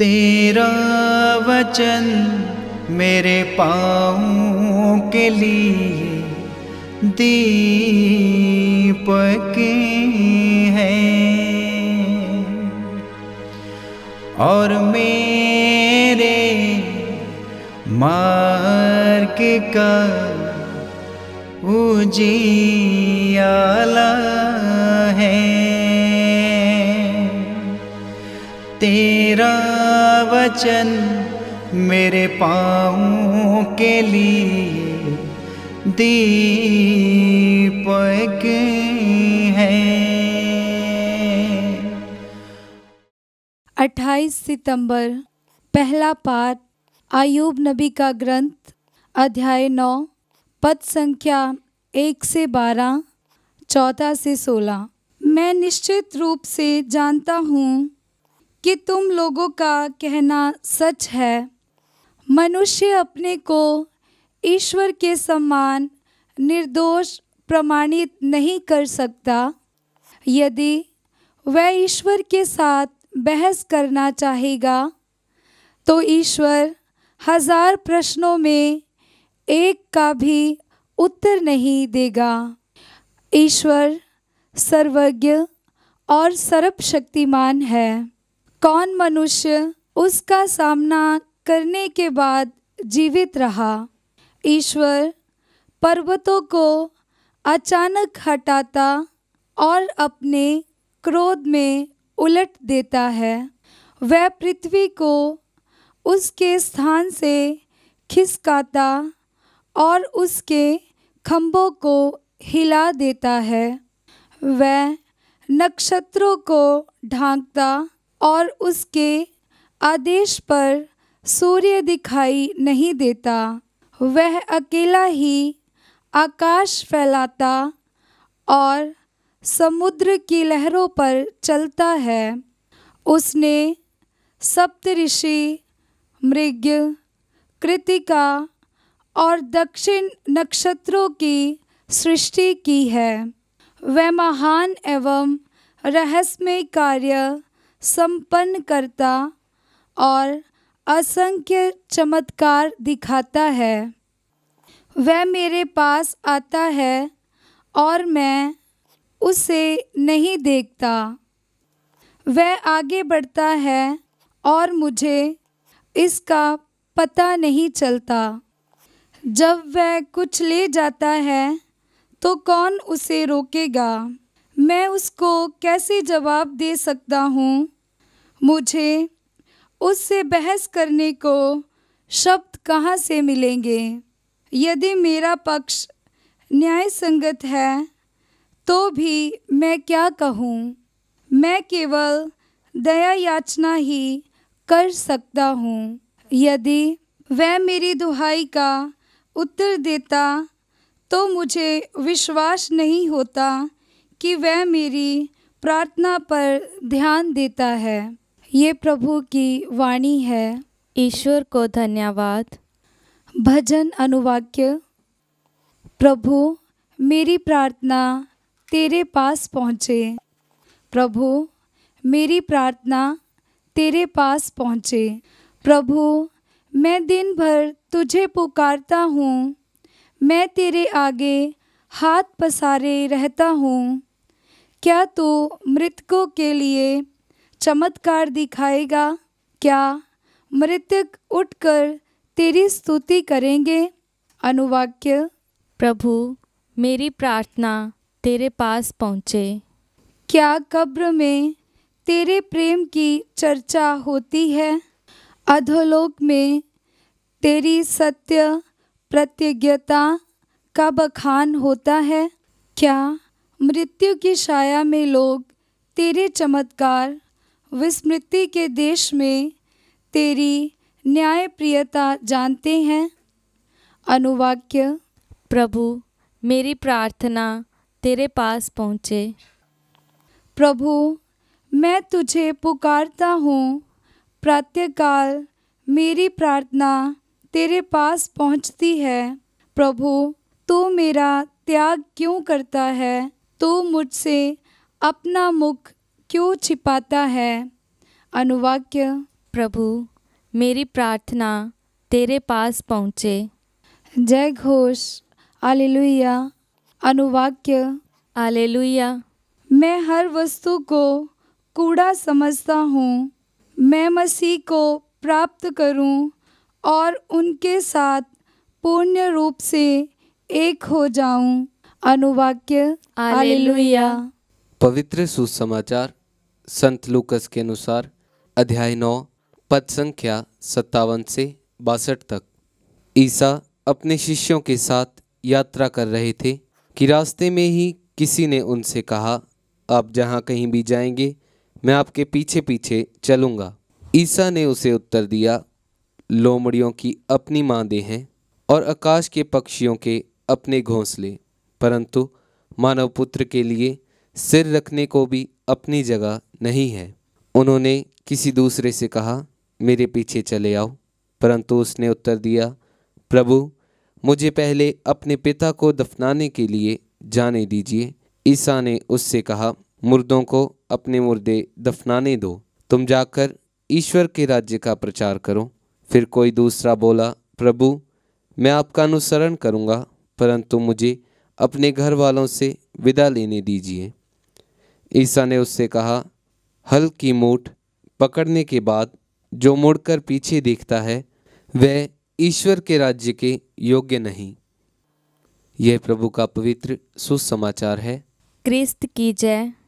तेरा वचन मेरे पाँव के लिए दीपक है और मेरे मार्ग का उजियाला तेरा वचन मेरे पाँव के लिए दीपक है 28 सितंबर पहला पाठ आयूब नबी का ग्रंथ अध्याय नौ पद संख्या एक से बारह चौथा से सोलह मैं निश्चित रूप से जानता हूँ कि तुम लोगों का कहना सच है मनुष्य अपने को ईश्वर के समान निर्दोष प्रमाणित नहीं कर सकता यदि वह ईश्वर के साथ बहस करना चाहेगा तो ईश्वर हजार प्रश्नों में एक का भी उत्तर नहीं देगा ईश्वर सर्वज्ञ और सर्वशक्तिमान है कौन मनुष्य उसका सामना करने के बाद जीवित रहा ईश्वर पर्वतों को अचानक हटाता और अपने क्रोध में उलट देता है वह पृथ्वी को उसके स्थान से खिसकाता और उसके खम्भों को हिला देता है वह नक्षत्रों को ढांकता और उसके आदेश पर सूर्य दिखाई नहीं देता वह अकेला ही आकाश फैलाता और समुद्र की लहरों पर चलता है उसने सप्तऋषि मृग कृतिका और दक्षिण नक्षत्रों की सृष्टि की है वह महान एवं रहस्यमय कार्य संपन्न करता और असंख्य चमत्कार दिखाता है वह मेरे पास आता है और मैं उसे नहीं देखता वह आगे बढ़ता है और मुझे इसका पता नहीं चलता जब वह कुछ ले जाता है तो कौन उसे रोकेगा मैं उसको कैसे जवाब दे सकता हूँ मुझे उससे बहस करने को शब्द कहाँ से मिलेंगे यदि मेरा पक्ष न्याय संगत है तो भी मैं क्या कहूँ मैं केवल दया याचना ही कर सकता हूँ यदि वह मेरी दुहाई का उत्तर देता तो मुझे विश्वास नहीं होता कि वह मेरी प्रार्थना पर ध्यान देता है ये प्रभु की वाणी है ईश्वर को धन्यवाद भजन अनुवाक्य प्रभु मेरी प्रार्थना तेरे पास पहुँचे प्रभु मेरी प्रार्थना तेरे पास पहुँचे प्रभु मैं दिन भर तुझे पुकारता हूँ मैं तेरे आगे हाथ पसारे रहता हूँ क्या तू मृतकों के लिए चमत्कार दिखाएगा क्या मृतक उठकर तेरी स्तुति करेंगे अनुवाक्य प्रभु मेरी प्रार्थना तेरे पास पहुँचे क्या कब्र में तेरे प्रेम की चर्चा होती है अधोलोक में तेरी सत्य प्रतिज्ञता का बखान होता है क्या मृत्यु की छाया में लोग तेरे चमत्कार विस्मृति के देश में तेरी न्याय प्रियता जानते हैं अनुवाक्य प्रभु मेरी प्रार्थना तेरे पास पहुँचे प्रभु मैं तुझे पुकारता हूँ प्रातःकाल मेरी प्रार्थना तेरे पास पहुँचती है प्रभु तू मेरा त्याग क्यों करता है तो मुझसे अपना मुख क्यों छिपाता है अनुवाक्य प्रभु मेरी प्रार्थना तेरे पास पहुँचे जय घोष आलेलुया अनुवाक्य आलेलुया मैं हर वस्तु को कूड़ा समझता हूँ मैं मसीह को प्राप्त करूँ और उनके साथ पूर्ण रूप से एक हो जाऊँ अनुवाक्य आलेलुया पवित्र सुसमाचार संत लूकस के अनुसार अध्याय नौ पद संख्या सत्तावन से बासठ तक ईसा अपने शिष्यों के साथ यात्रा कर रहे थे कि रास्ते में ही किसी ने उनसे कहा आप जहाँ कहीं भी जाएंगे मैं आपके पीछे पीछे चलूँगा ईसा ने उसे उत्तर दिया लोमड़ियों की अपनी मादे हैं और आकाश के पक्षियों के अपने घोंसले परंतु मानव पुत्र के लिए सिर रखने को भी अपनी जगह नहीं है उन्होंने किसी दूसरे से कहा मेरे पीछे चले आओ परंतु उसने उत्तर दिया प्रभु मुझे पहले अपने पिता को दफनाने के लिए जाने दीजिए ईसा ने उससे कहा मुर्दों को अपने मुर्दे दफनाने दो तुम जाकर ईश्वर के राज्य का प्रचार करो फिर कोई दूसरा बोला प्रभु मैं आपका अनुसरण करूँगा परंतु मुझे अपने घर वालों से विदा लेने दीजिए ईसा ने उससे कहा हल की मूठ पकड़ने के बाद जो मुड़कर पीछे देखता है वह ईश्वर के राज्य के योग्य नहीं यह प्रभु का पवित्र सुसमाचार है क्रिस्त की जय